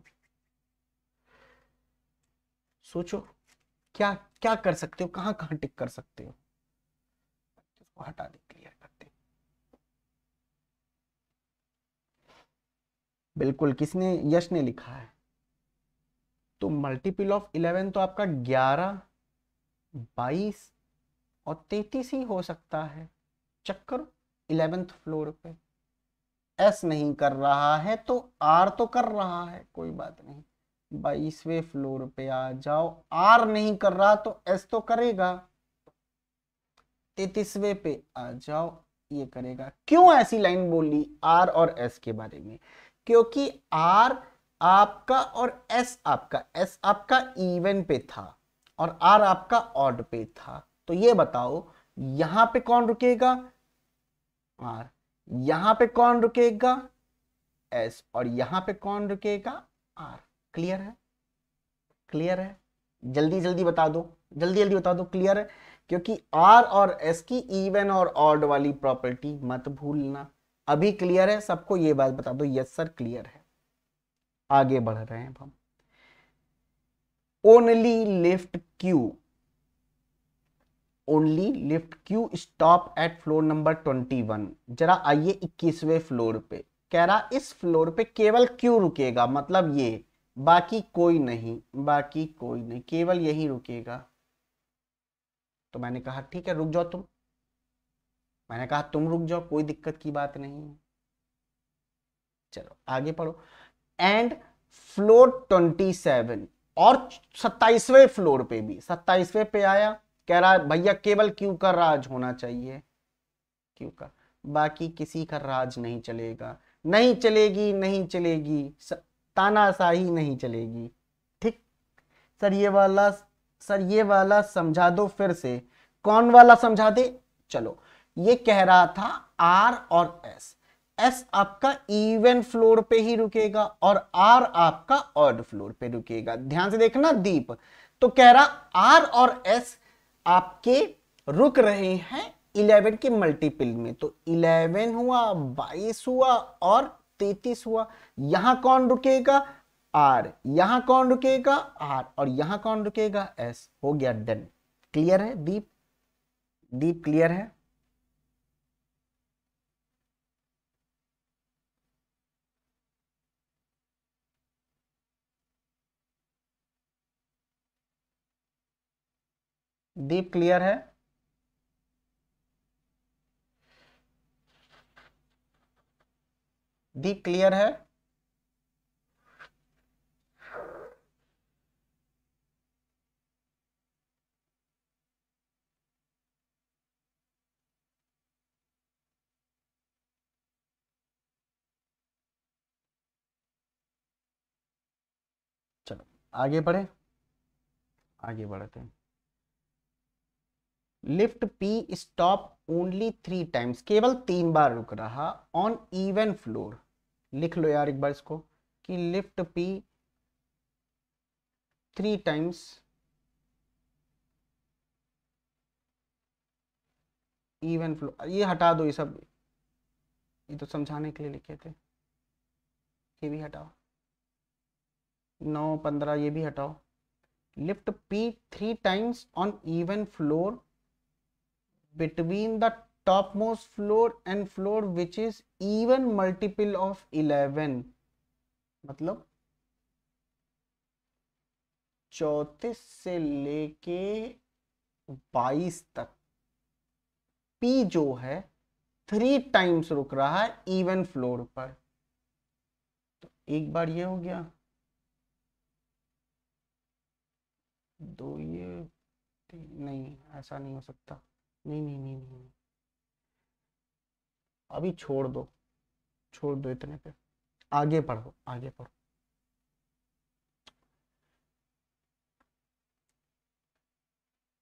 सोचो क्या क्या कर सकते हो कहां कहां टिक कर सकते हो हटा दे बिल्कुल किसने यश ने लिखा है तो मल्टीपल ऑफ इलेवन तो आपका ग्यारह बाईस और तैतीस ही हो सकता है चक्कर इलेवेंथ फ्लोर पे एस नहीं कर रहा है तो आर तो कर रहा है कोई बात नहीं बाईसवें फ्लोर पे आ जाओ आर नहीं कर रहा तो एस तो करेगा तैतीसवे पे आ जाओ ये करेगा क्यों ऐसी लाइन बोली आर और एस के बारे में क्योंकि आर आपका और एस आपका एस आपका इवन पे था और आर आपका ऑड पे था तो ये बताओ यहां पे कौन रुकेगा आर यहां पे कौन रुकेगा एस और यहां पे कौन रुकेगा आर क्लियर है क्लियर है जल्दी जल्दी बता दो जल्दी जल्दी बता दो क्लियर है क्योंकि आर और एस की इवन और ऑड वाली प्रॉपर्टी मत भूलना अभी क्लियर है सबको ये बात बता दो यस सर क्लियर है आगे बढ़ रहे हैं हम only lift Q only lift Q stop at floor number twenty one जरा आइए इक्कीसवें फ्लोर पे कह रहा इस फ्लोर पे केवल क्यू रुकेगा मतलब ये बाकी कोई नहीं बाकी कोई नहीं केवल यही रुकेगा तो मैंने कहा ठीक है रुक जाओ तुम मैंने कहा तुम रुक जाओ कोई दिक्कत की बात नहीं है चलो आगे पढ़ो एंड फ्लोर ट्वेंटी सेवन और सत्ताईसवें फ्लोर पे भी सत्ताईसवें पे आया कह रहा भैया केवल क्यू का राज होना चाहिए क्यू का बाकी किसी का राज नहीं चलेगा नहीं चलेगी नहीं चलेगी तानाशाही नहीं चलेगी ठीक सर ये वाला सर ये वाला समझा दो फिर से कौन वाला समझा दे चलो ये कह रहा था आर और एस एस आपका इवन फ्लोर पे ही रुकेगा और आर आपका ऑड फ्लोर पे रुकेगा ध्यान से देखना दीप तो कह रहा आर और एस आपके रुक रहे हैं इलेवन के मल्टीपल में तो इलेवन हुआ बाईस हुआ और तैतीस हुआ यहां कौन रुकेगा आर यहां कौन रुकेगा आर और यहां कौन रुकेगा एस हो गया डन क्लियर है दीप दीप क्लियर है दीप क्लियर है दीप क्लियर है चलो आगे बढ़े आगे बढ़ते हैं lift P stop only three times केवल तीन बार रुक रहा ऑन इवन फ्लोर लिख लो यार एक बार इसको कि lift P three times even floor ये हटा दो ये सब ये तो समझाने के लिए लिखे थे ये भी हटाओ नौ पंद्रह ये भी हटाओ lift P three times on even floor between the topmost floor and floor which is even multiple of 11 मतलब चौतीस से लेके बाईस तक पी जो है थ्री टाइम्स रुक रहा है इवन फ्लोर पर तो एक बार ये हो गया दो ये नहीं ऐसा नहीं हो सकता नहीं नहीं नहीं नहीं अभी छोड़ दो छोड़ दो इतने पे आगे पढ़ो आगे पढ़ो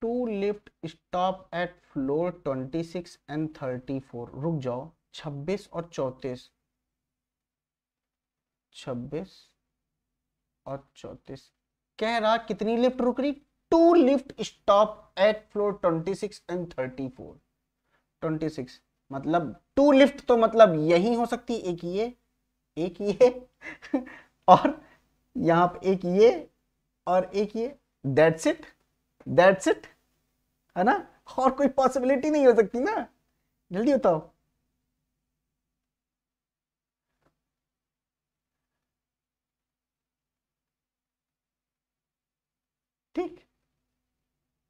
two lift stop at floor twenty six and thirty four रुक जाओ छब्बीस और चौतीस छब्बीस और चौतीस कह रहा कितनी लिफ्ट रुक रही two lift stop at floor 26 and 34 26 मतलब टू लिफ्ट तो मतलब यही हो सकती एक ये एक ये और यहां पे एक ये और एक ये दैट्स इट दैट्स इट है ना और कोई पॉसिबिलिटी नहीं हो सकती ना जल्दी बताओ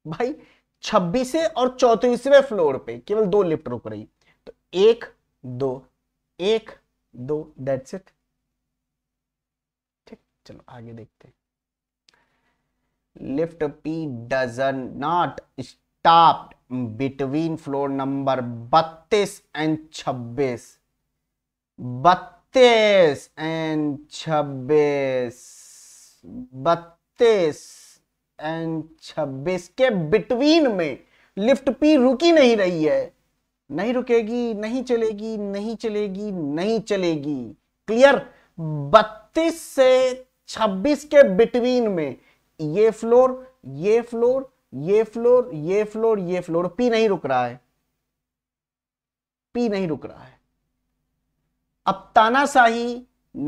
भाई छब्बीसवें और चौतीसवें फ्लोर पे केवल दो लिफ्ट रुक रही तो एक दो एक दो दैट्स इट ठीक चलो आगे देखते हैं lift P doesn't not stop between floor number बत्तीस एंड छब्बीस बत्तीस एंड छब्बीस बत्तीस एंड छब्बीस के बिटवीन में लिफ्ट पी रुकी नहीं रही है नहीं रुकेगी नहीं चलेगी नहीं चलेगी नहीं चलेगी क्लियर 32 से 26 के बिटवीन में ये फ्लोर ये फ्लोर ये फ्लोर ये फ्लोर ये फ्लोर पी नहीं रुक रहा है पी नहीं रुक रहा है अब तानाशाही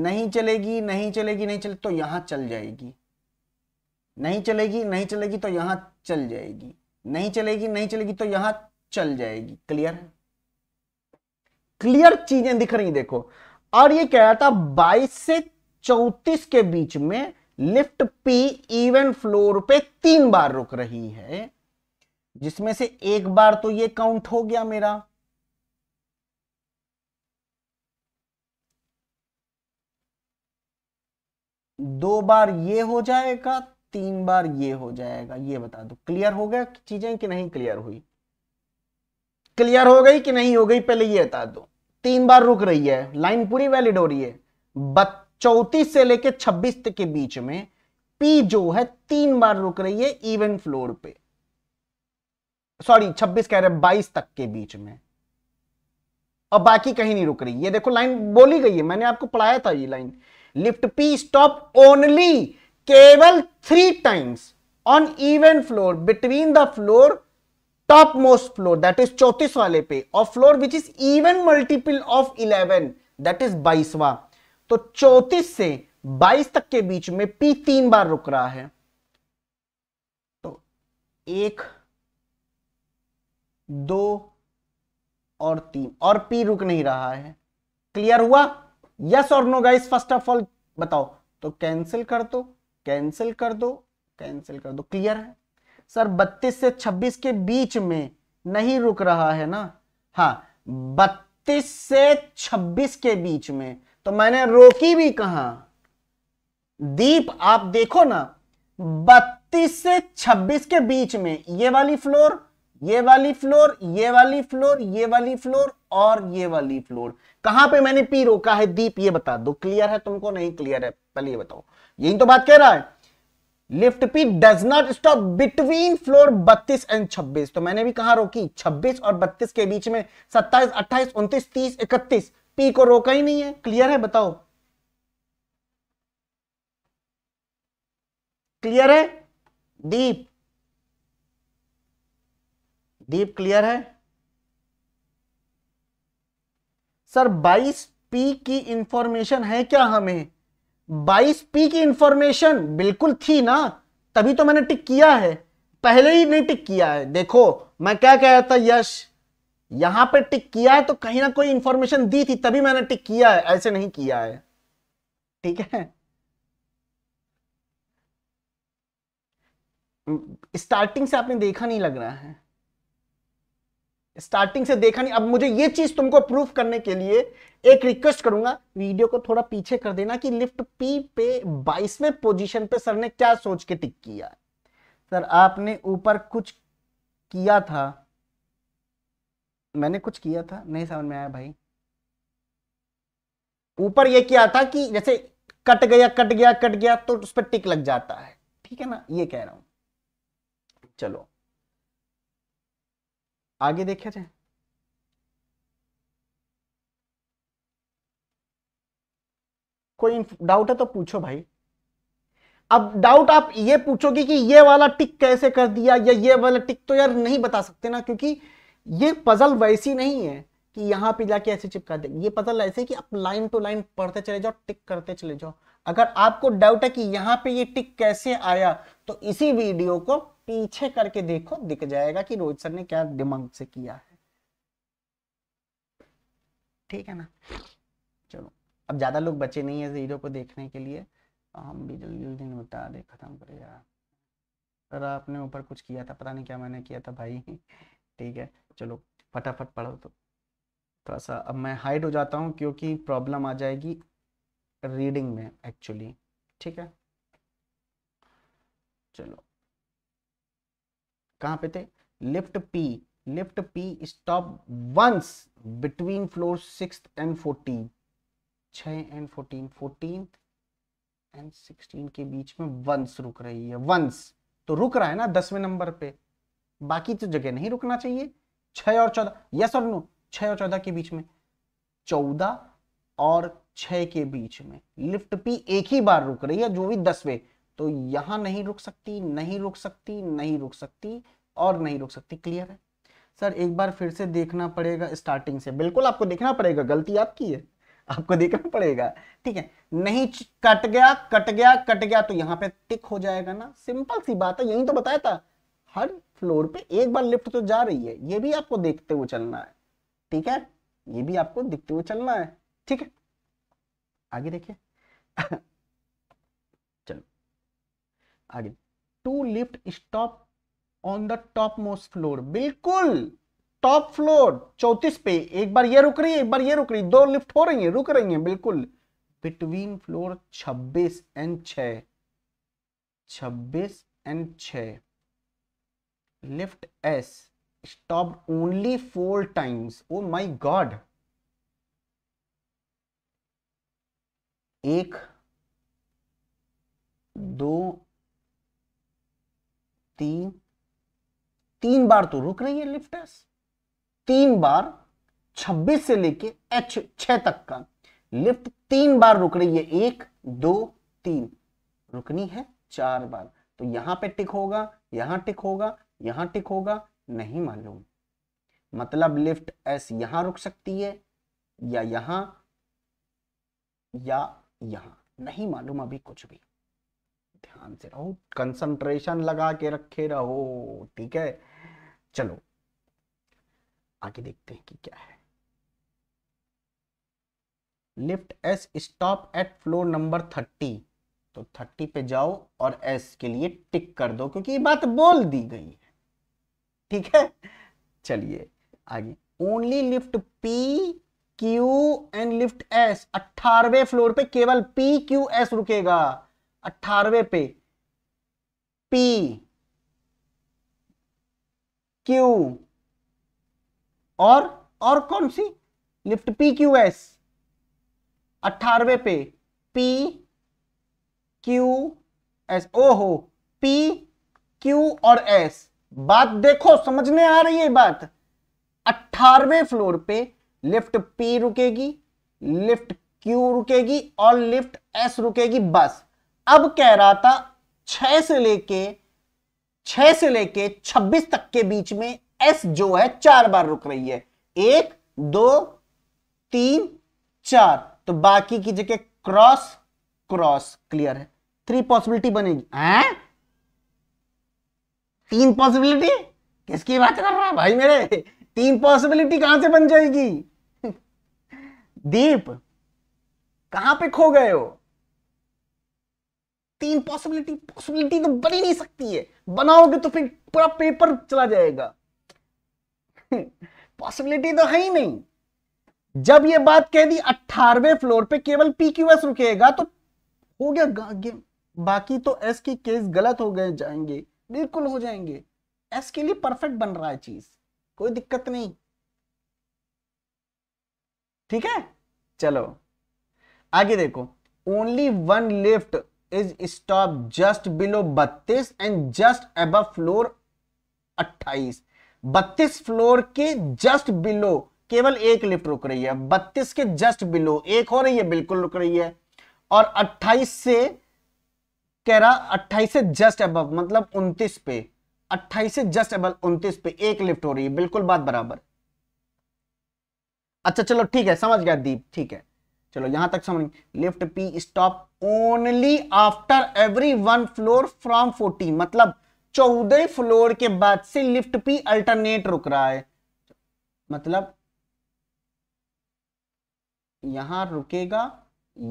नहीं चलेगी नहीं चलेगी नहीं चलेगी तो यहां चल जाएगी नहीं चलेगी नहीं चलेगी तो यहां चल जाएगी नहीं चलेगी नहीं चलेगी तो यहां चल जाएगी क्लियर है क्लियर चीजें दिख रही देखो और ये कह रहा था 22 से 34 के बीच में लिफ्ट पी इवन फ्लोर पे तीन बार रुक रही है जिसमें से एक बार तो ये काउंट हो गया मेरा दो बार ये हो जाएगा तीन बार ये हो जाएगा ये बता दो क्लियर हो गया चीजें कि नहीं क्लियर हुई क्लियर हो गई कि नहीं हो गई पहले ये बता दो तीन बार रुक रही है लाइन पूरी वैलिड हो रही है चौतीस से लेकर छब्बीस के बीच में पी जो है तीन बार रुक रही है इवन फ्लोर पे सॉरी छब्बीस कह रहे हैं बाईस तक के बीच में और बाकी कहीं नहीं रुक रही ये देखो लाइन बोली गई है मैंने आपको पढ़ाया था ये line lift P stop only केवल three times on even floor between the floor topmost floor that is चौतीस वाले पे और floor which is even multiple of eleven that is बाईसवा तो चौतीस से बाईस तक के बीच में पी तीन बार रुक रहा है तो एक दो और तीन और पी रुक नहीं रहा है क्लियर हुआ यस और no guys first of all बताओ तो कैंसिल कर दो तो, कैंसिल कर दो कैंसिल कर दो क्लियर है सर 32 से 26 के बीच में नहीं रुक रहा है ना हाँ 32 से 26 के बीच में तो मैंने रोकी भी कहा दीप आप देखो ना 32 से 26 के बीच में ये वाली फ्लोर ये वाली फ्लोर ये वाली फ्लोर ये वाली फ्लोर और ये वाली फ्लोर कहां पे मैंने पी रोका है दीप ये बता दो क्लियर है तुमको नहीं क्लियर है पहले ये बताओ यही तो बात कह रहा है lift P does not stop between floor 32 and 26 तो मैंने भी कहा रोकी 26 और 32 के बीच में 27, 28, 29, 30, 31 पी को रोका ही नहीं है क्लियर है बताओ क्लियर है डीप डीप क्लियर है सर 22 पी की इंफॉर्मेशन है क्या हमें बाईस पी की इंफॉर्मेशन बिल्कुल थी ना तभी तो मैंने टिक किया है पहले ही नहीं टिक किया है देखो मैं क्या कह रहा था यश यहां पे टिक किया है तो कहीं ना कोई इंफॉर्मेशन दी थी तभी मैंने टिक किया है ऐसे नहीं किया है ठीक है स्टार्टिंग से आपने देखा नहीं लग रहा है स्टार्टिंग से देखा नहीं अब मुझे यह चीज तुमको प्रूफ करने के लिए एक रिक्वेस्ट करूंगा वीडियो को थोड़ा पीछे कर देना कि लिफ्ट पी पे बाईसवें पोजीशन पे सर ने क्या सोच के टिक किया सर आपने ऊपर कुछ किया था मैंने कुछ किया था नहीं समझ में आया भाई ऊपर ये किया था कि जैसे कट गया कट गया कट गया तो उस पर टिक लग जाता है ठीक है ना ये कह रहा हूं चलो आगे देखे जाए कोई डाउट है तो पूछो भाई अब डाउट आप ये पूछोगे कि ये वाला टिक कैसे कर दिया या ये वाला टिक तो यार नहीं बता सकते ना क्योंकि ये पजल वैसी नहीं है कि यहां पे जाके ऐसे चिपका दे ये पजल ऐसे कि आप लाइन टू लाइन पढ़ते चले जाओ टिक करते चले जाओ अगर आपको डाउट है कि यहाँ पे ये टिक कैसे आया तो इसी वीडियो को पीछे करके देखो दिख जाएगा कि रोहित सर ने क्या दिमाग से किया है ठीक है ना अब ज़्यादा लोग बचे नहीं है जीरो को देखने के लिए तो हम भी जल्दी जल्दी निपटा दे ख़त्म करे यार सर आपने ऊपर कुछ किया था पता नहीं क्या मैंने किया था भाई ठीक है चलो फटाफट पढ़ो तो थोड़ा सा अब मैं हाइड हो जाता हूँ क्योंकि प्रॉब्लम आ जाएगी रीडिंग में एक्चुअली ठीक है चलो कहाँ पे थे lift P lift P stop once between floor six and fourteen छ and fourteen fourteen and sixteen के बीच में वंस रुक रही है वंस तो रुक रहा है ना दसवें नंबर पे बाकी तो जगह नहीं रुकना चाहिए छः और चौदह यस और नो छ और चौदह के बीच में चौदह और छ के बीच में लिफ्ट पी एक ही बार रुक रही है जो भी दसवें तो यहां नहीं रुक सकती नहीं रुक सकती नहीं रुक सकती और नहीं रुक सकती क्लियर है सर एक बार फिर से देखना पड़ेगा स्टार्टिंग से बिल्कुल आपको देखना पड़ेगा गलती आपकी है आपको देखना पड़ेगा ठीक है नहीं कट गया कट गया कट गया तो यहाँ पे टिक हो जाएगा ना सिंपल सी बात है यही तो बताया था हर फ्लोर पे एक बार लिफ्ट तो जा रही है ये भी आपको देखते हुए चलना है ठीक है ये भी आपको देखते हुए चलना है ठीक है आगे देखिए (laughs) चलो आगे two lift stop on the topmost floor बिल्कुल टॉप फ्लोर चौतीस पे एक बार ये रुक रही है एक बार ये रुक रही है दो लिफ्ट हो रही है रुक रही है बिल्कुल बिटवीन फ्लोर छब्बीस एंड छ छब्बीस एंड छ lift S stop only four times oh my god एक दो तीन तीन बार तो रुक रही है लिफ्ट एस तीन बार 26 से लेके एच छ तक का लिफ्ट तीन बार रुक रही है एक दो तीन रुकनी है चार बार तो यहां पे टिक होगा यहां टिक होगा यहां टिक होगा नहीं मालूम मतलब लिफ्ट एस यहां रुक सकती है या यहां या यहां नहीं मालूम अभी कुछ भी ध्यान से रहो कंसंट्रेशन लगा के रखे रहो ठीक है चलो आगे देखते हैं कि क्या है lift S stop at floor number thirty तो थर्टी पे जाओ और एस के लिए टिक कर दो क्योंकि ये बात बोल दी गई है ठीक है चलिए आगे only lift P Q and lift S अट्ठारवे फ्लोर पे केवल पी क्यू एस रुकेगा अट्ठारवे पे पी क्यू और और कौन सी लिफ्ट पी क्यू एस अठारवे पे पी क्यू एस ओ हो पी क्यू और एस बात देखो समझने आ रही है बात अट्ठारवे फ्लोर पे लिफ्ट पी रुकेगी लिफ्ट क्यू रुकेगी और लिफ्ट एस रुकेगी बस अब कह रहा था छह से लेके छह से लेके छब्बीस तक के बीच में एस जो है चार बार रुक रही है एक दो तीन चार तो बाकी की जगह क्रॉस क्रॉस क्लियर है थ्री पॉसिबिलिटी बनेगी हैं तीन पॉसिबिलिटी किसकी बात कर रहा है भाई मेरे तीन पॉसिबिलिटी कहां से बन जाएगी दीप कहां पे खो गए हो तीन पॉसिबिलिटी पॉसिबिलिटी तो बन ही नहीं सकती है बनाओगे तो फिर पूरा पेपर चला जाएगा पॉसिबिलिटी (laughs) तो है ही नहीं जब ये बात कह दी अठारवे फ्लोर पे केवल पीक्यूएस रुकेगा तो हो गया गेम बाकी तो एस की केस गलत हो गए जाएंगे बिल्कुल हो जाएंगे एस के लिए परफेक्ट बन रहा है चीज कोई दिक्कत नहीं ठीक है चलो आगे देखो only one lift is stop just below बत्तीस एंड जस्ट अब फ्लोर अट्ठाईस बत्तीस फ्लोर के जस्ट बिलो केवल एक लिफ्ट रुक रही है बत्तीस के जस्ट बिलो एक हो रही है बिल्कुल रुक रही है और अट्ठाईस से कह रहा अट्ठाईस से जस्ट अब मतलब उन्तीस पे अट्ठाईस से जस्ट अब उन्तीस पे एक लिफ्ट हो रही है बिल्कुल बात बराबर अच्छा चलो ठीक है समझ गया दीप ठीक है चलो यहां तक समझ lift P stop only after every one floor from fourteen मतलब चौदह फ्लोर के बाद से लिफ्ट पी अल्टरनेट रुक रहा है मतलब यहां रुकेगा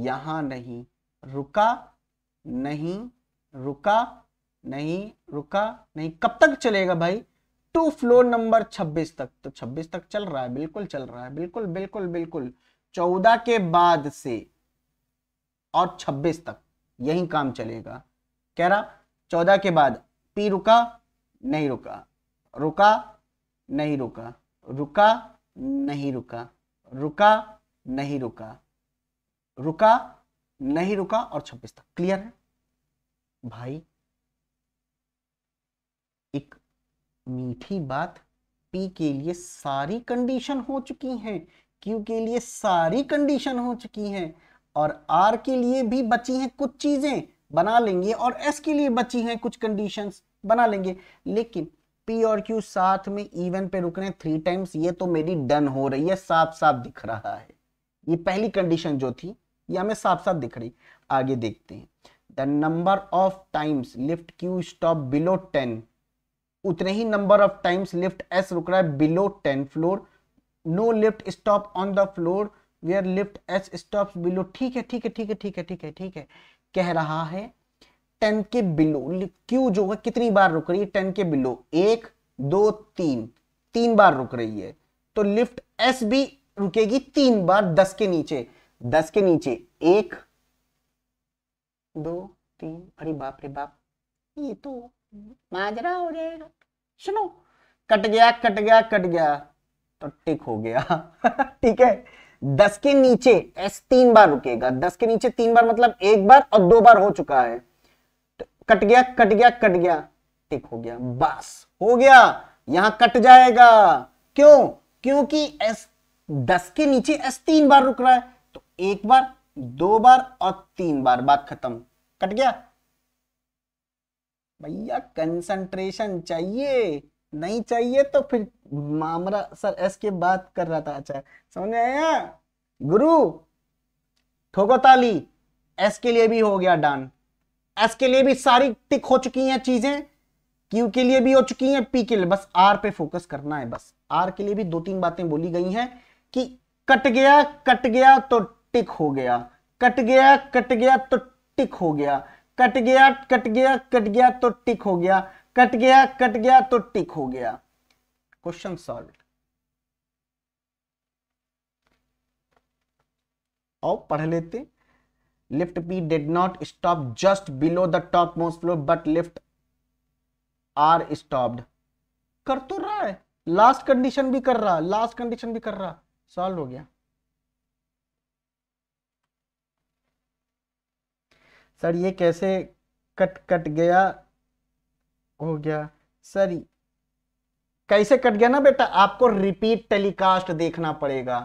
यहां नहीं रुका नहीं रुका नहीं रुका नहीं कब तक चलेगा भाई टू फ्लोर नंबर 26 तक तो 26 तक चल रहा है बिल्कुल चल रहा है बिल्कुल बिल्कुल बिल्कुल 14 के बाद से और 26 तक यही काम चलेगा कह रहा 14 के बाद पी रुका नहीं रुका रुका नहीं रुका रुका नहीं रुका रुका नहीं रुका रुका नहीं रुका और 26 तक क्लियर है भाई एक मीठी बात पी के लिए सारी कंडीशन हो चुकी हैं क्यू के लिए सारी कंडीशन हो चुकी हैं और आर के लिए भी बची हैं कुछ चीजें बना लेंगे और एस के लिए बची हैं कुछ कंडीशंस बना लेंगे लेकिन पी और क्यू साथ में इवन पे रुक रहे हैं थ्री टाइम्स ये तो मेरी डन हो रही है साफ साफ दिख रहा है ये पहली कंडीशन जो थी ये हमें साफ साफ दिख रही आगे देखते हैं the number of times lift Q stop below ten उतने ही number of times lift S रुक रहा है below ten floor no lift stop on the floor where lift S stop below ठीक है ठीक है ठीक है ठीक है ठीक है ठीक है कह रहा है टेन के बिलो क्यू जो है कितनी बार रुक रही है टेन के बिलो एक दो तीन तीन बार रुक रही है तो लिफ्ट एस भी रुकेगी तीन बार दस के नीचे दस के नीचे एक दो तीन अरे बाप रे बाप ये तो माजरा हो जाएगा सुनो कट गया कट गया कट गया तो टिक हो गया (laughs) ठीक है दस के नीचे एस तीन बार रुकेगा दस के नीचे तीन बार मतलब एक बार और दो बार हो चुका है तो कट गया कट गया कट गया टिक हो गया बस हो गया यहां कट जाएगा क्यों क्योंकि एस दस के नीचे एस तीन बार रुक रहा है तो एक बार दो बार और तीन बार बात खत्म कट गया भैया कंसंट्रेशन चाहिए नहीं चाहिए तो फिर मामरा सर एस के बात कर रहा था अच्छा समझ आया गुरु ठोको ताली एस के लिए भी हो गया डन एस के लिए भी सारी टिक हो चुकी हैं चीजें क्यू के लिए भी हो चुकी हैं पी के लिए बस आर पे फोकस करना है बस आर के लिए भी दो तीन बातें बोली गई हैं कि कट गया कट गया तो टिक हो गया कट गया कट गया तो टिक हो गया कट गया कट गया कट गया तो टिक हो गया कट गया कट गया तो टिक हो गया क्वेश्चन सॉल्व और पढ़ लेते lift P did not stop just below the topmost floor but lift R stopped कर तो रहा है लास्ट कंडीशन भी कर रहा लास्ट कंडीशन भी कर रहा सॉल्व हो गया सर ये कैसे कट कट गया हो गया सर कैसे कट गया ना बेटा आपको रिपीट टेलीकास्ट देखना पड़ेगा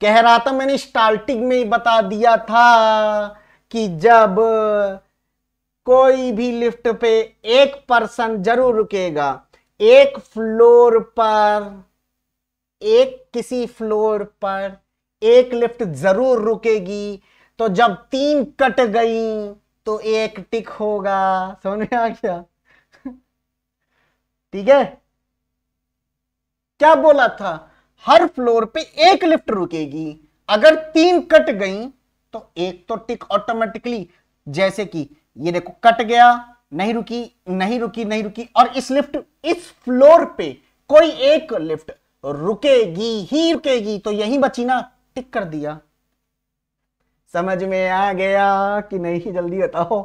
कह रहा था मैंने स्टार्टिंग में ही बता दिया था कि जब कोई भी लिफ्ट पे एक पर्सन जरूर रुकेगा एक फ्लोर पर एक किसी फ्लोर पर एक लिफ्ट जरूर रुकेगी तो जब तीन कट गई तो एक टिक होगा समझ में आ गया ठीक है क्या बोला था हर फ्लोर पे एक लिफ्ट रुकेगी अगर तीन कट गई तो एक तो टिक ऑटोमेटिकली जैसे कि ये देखो कट गया नहीं रुकी नहीं रुकी नहीं रुकी और इस लिफ्ट इस फ्लोर पे कोई एक लिफ्ट रुकेगी ही रुकेगी तो यही बची ना टिक कर दिया समझ में आ गया कि नहीं जल्दी बताओ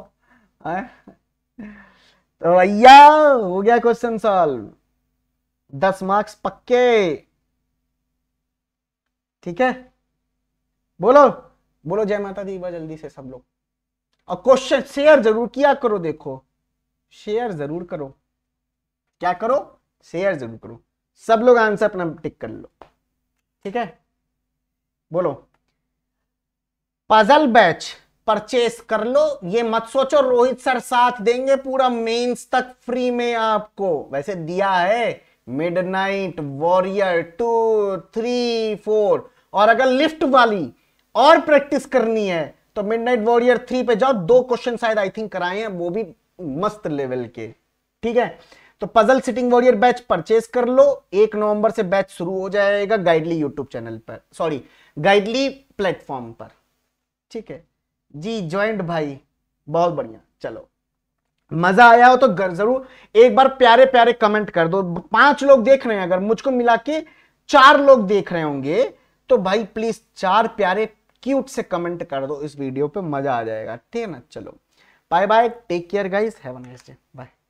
तो भैया हो गया क्वेश्चन सॉल्व दस मार्क्स पक्के ठीक है बोलो बोलो जय माता दी जल्दी से सब लोग और क्वेश्चन शेयर जरूर किया करो देखो शेयर जरूर करो क्या करो शेयर जरूर करो सब लोग आंसर अपना टिक कर लो ठीक है बोलो पजल बैच परचेस कर लो ये मत सोचो रोहित सर साथ देंगे पूरा मेंस तक फ्री में आपको वैसे दिया है midnight warrior two three four और अगर लिफ्ट वाली और प्रैक्टिस करनी है तो मिडनाइट वॉरियर थ्री पे जाओ दो क्वेश्चन शायद आई थिंक कराए हैं वो भी मस्त लेवल के ठीक है तो puzzle sitting warrior batch purchase कर लो एक नवंबर से बैच शुरू हो जाएगा गाइडली यूट्यूब चैनल पर सॉरी गाइडली प्लेटफॉर्म पर ठीक है जी ज्वाइंट भाई बहुत बढ़िया चलो मजा आया हो तो जरूर एक बार प्यारे प्यारे कमेंट कर दो पांच लोग देख रहे हैं अगर मुझको मिला के चार लोग देख रहे होंगे तो भाई प्लीज चार प्यारे क्यूट से कमेंट कर दो इस वीडियो पे मजा आ जाएगा ठीक है ना चलो bye bye take care guys have a nice day bye